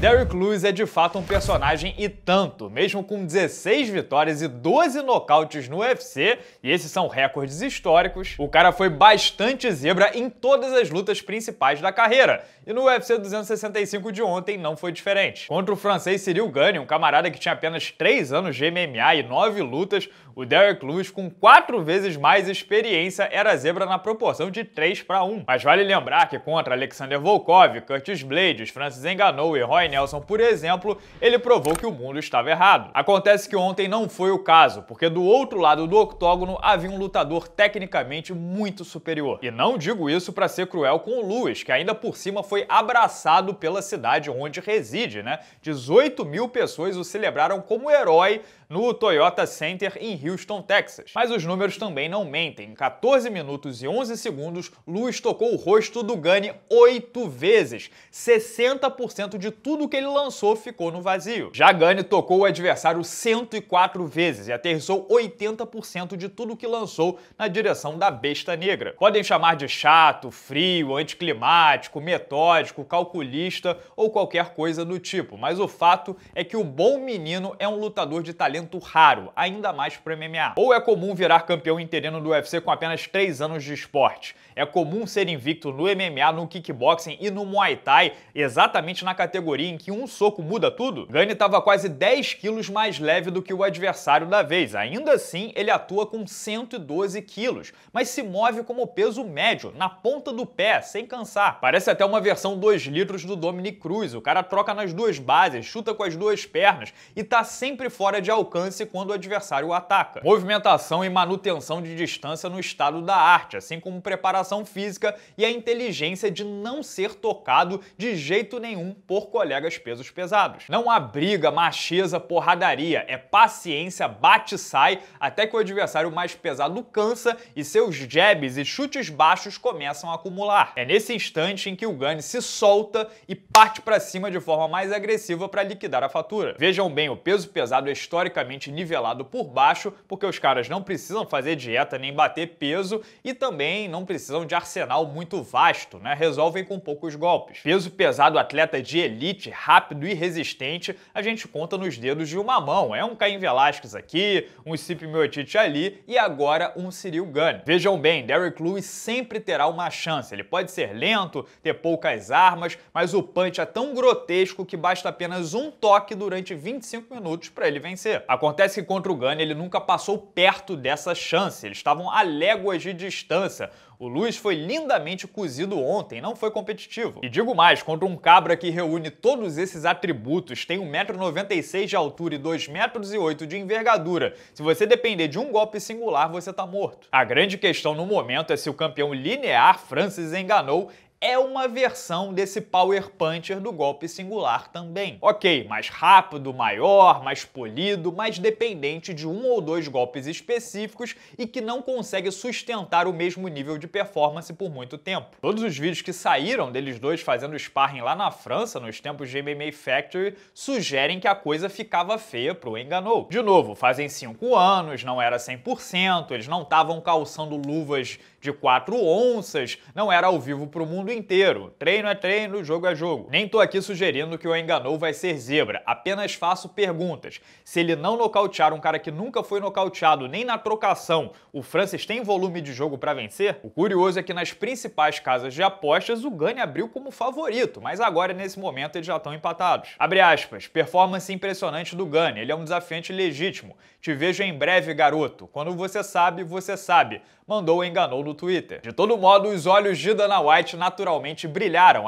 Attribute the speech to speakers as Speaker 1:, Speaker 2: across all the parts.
Speaker 1: Derrick Lewis é de fato um personagem e tanto, mesmo com 16 vitórias e 12 nocautes no UFC, e esses são recordes históricos, o cara foi bastante zebra em todas as lutas principais da carreira, e no UFC 265 de ontem não foi diferente. Contra o francês Cyril Gane, um camarada que tinha apenas 3 anos de MMA e 9 lutas, o Derrick Lewis, com 4 vezes mais experiência, era zebra na proporção de 3 para 1. Mas vale lembrar que contra Alexander Volkov, Curtis Blades, Francis enganou e Roy Nelson, por exemplo, ele provou que o mundo estava errado. Acontece que ontem não foi o caso, porque do outro lado do octógono havia um lutador tecnicamente muito superior. E não digo isso para ser cruel com o Lewis, que ainda por cima foi abraçado pela cidade onde reside, né? 18 mil pessoas o celebraram como herói no Toyota Center em Houston, Texas. Mas os números também não mentem. Em 14 minutos e 11 segundos, Lewis tocou o rosto do Gani oito vezes. 60% de tudo que ele lançou ficou no vazio. Já Gani tocou o adversário 104 vezes e aterrissou 80% de tudo que lançou na direção da besta negra. Podem chamar de chato, frio, anticlimático, metódico, calculista ou qualquer coisa do tipo, mas o fato é que o bom menino é um lutador de talento talento raro, ainda mais para o MMA. Ou é comum virar campeão interino do UFC com apenas 3 anos de esporte. É comum ser invicto no MMA, no kickboxing e no Muay Thai, exatamente na categoria em que um soco muda tudo. Gane estava quase 10 quilos mais leve do que o adversário da vez. Ainda assim, ele atua com 112 quilos, mas se move como peso médio, na ponta do pé, sem cansar. Parece até uma versão 2 litros do Dominic Cruz. O cara troca nas duas bases, chuta com as duas pernas e tá sempre fora de alcance alcance quando o adversário o ataca. Movimentação e manutenção de distância no estado da arte, assim como preparação física e a inteligência de não ser tocado de jeito nenhum por colegas pesos pesados. Não há briga, macheza, porradaria, é paciência, bate sai, até que o adversário mais pesado cansa e seus jabs e chutes baixos começam a acumular. É nesse instante em que o Gane se solta e parte para cima de forma mais agressiva para liquidar a fatura. Vejam bem, o peso pesado é histórica praticamente nivelado por baixo, porque os caras não precisam fazer dieta nem bater peso e também não precisam de arsenal muito vasto, né? Resolvem com poucos golpes. Peso pesado, atleta de elite, rápido e resistente, a gente conta nos dedos de uma mão. É um Caim Velasquez aqui, um Sip Miotite ali e agora um Cyril Gunn. Vejam bem, Derrick Lewis sempre terá uma chance. Ele pode ser lento, ter poucas armas, mas o punch é tão grotesco que basta apenas um toque durante 25 minutos para ele vencer. Acontece que contra o Gana ele nunca passou perto dessa chance, eles estavam a léguas de distância. O Luiz foi lindamente cozido ontem, não foi competitivo. E digo mais, contra um cabra que reúne todos esses atributos, tem 1,96m de altura e 2,08m de envergadura. Se você depender de um golpe singular, você tá morto. A grande questão no momento é se o campeão linear Francis enganou é uma versão desse Power Puncher do golpe singular também. Ok, mais rápido, maior, mais polido, mais dependente de um ou dois golpes específicos e que não consegue sustentar o mesmo nível de performance por muito tempo. Todos os vídeos que saíram deles dois fazendo sparring lá na França, nos tempos de MMA Factory, sugerem que a coisa ficava feia pro Enganou. De novo, fazem cinco anos, não era 100%, eles não estavam calçando luvas de quatro onças, não era ao vivo pro mundo mundo inteiro. Treino é treino, jogo é jogo. Nem tô aqui sugerindo que o Enganou vai ser zebra, apenas faço perguntas. Se ele não nocautear um cara que nunca foi nocauteado nem na trocação, o Francis tem volume de jogo para vencer? O curioso é que nas principais casas de apostas o Gane abriu como favorito, mas agora nesse momento eles já estão empatados. Abre aspas, performance impressionante do Gane, ele é um desafiante legítimo. Te vejo em breve, garoto. Quando você sabe, você sabe. Mandou o Enganou no Twitter. De todo modo, os olhos de Dana White na naturalmente brilharam,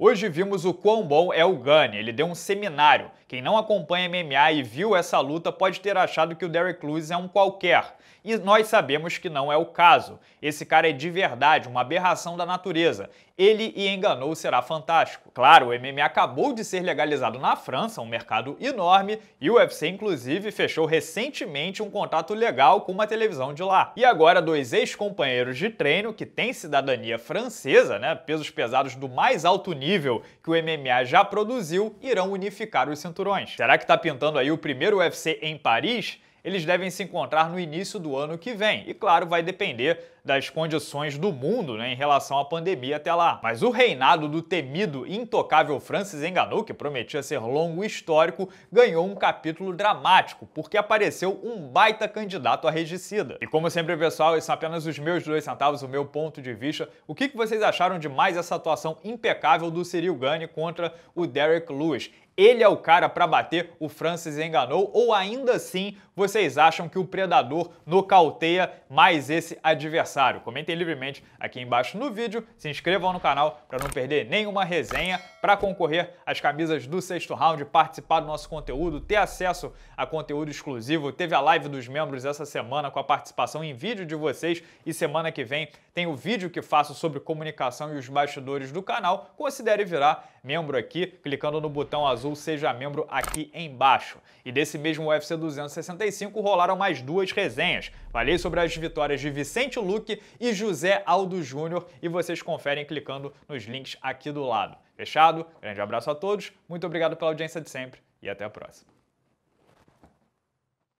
Speaker 1: Hoje vimos o quão bom é o Gane, ele deu um seminário. Quem não acompanha MMA e viu essa luta pode ter achado que o Derek Lewis é um qualquer. E nós sabemos que não é o caso. Esse cara é de verdade uma aberração da natureza. Ele e enganou será fantástico. Claro, o MMA acabou de ser legalizado na França, um mercado enorme, e o UFC inclusive fechou recentemente um contrato legal com uma televisão de lá. E agora dois ex-companheiros de treino que têm cidadania francesa, né, pesos pesados do mais alto nível que o MMA já produziu irão unificar os cinturões. Será que está pintando aí o primeiro UFC em Paris? Eles devem se encontrar no início do ano que vem, e claro, vai depender das condições do mundo né, em relação à pandemia até lá. Mas o reinado do temido e intocável Francis Enganou, que prometia ser longo e histórico, ganhou um capítulo dramático, porque apareceu um baita candidato a regicida. E como sempre, pessoal, esses são apenas os meus dois centavos, o meu ponto de vista. O que vocês acharam de mais essa atuação impecável do Cyril Gane contra o Derek Lewis? ele é o cara para bater o Francis enganou ou ainda assim vocês acham que o predador nocauteia mais esse adversário? Comentem livremente aqui embaixo no vídeo, se inscrevam no canal para não perder nenhuma resenha, para concorrer às camisas do sexto round, participar do nosso conteúdo, ter acesso a conteúdo exclusivo. Teve a live dos membros essa semana com a participação em vídeo de vocês e semana que vem tem o vídeo que faço sobre comunicação e os bastidores do canal. Considere virar membro aqui, clicando no botão azul Seja Membro aqui embaixo. E desse mesmo UFC 265 rolaram mais duas resenhas. Falei sobre as vitórias de Vicente Luque Duque e José Aldo Júnior, e vocês conferem clicando nos links aqui do lado. Fechado? Grande abraço a todos, muito obrigado pela audiência de sempre e até a próxima.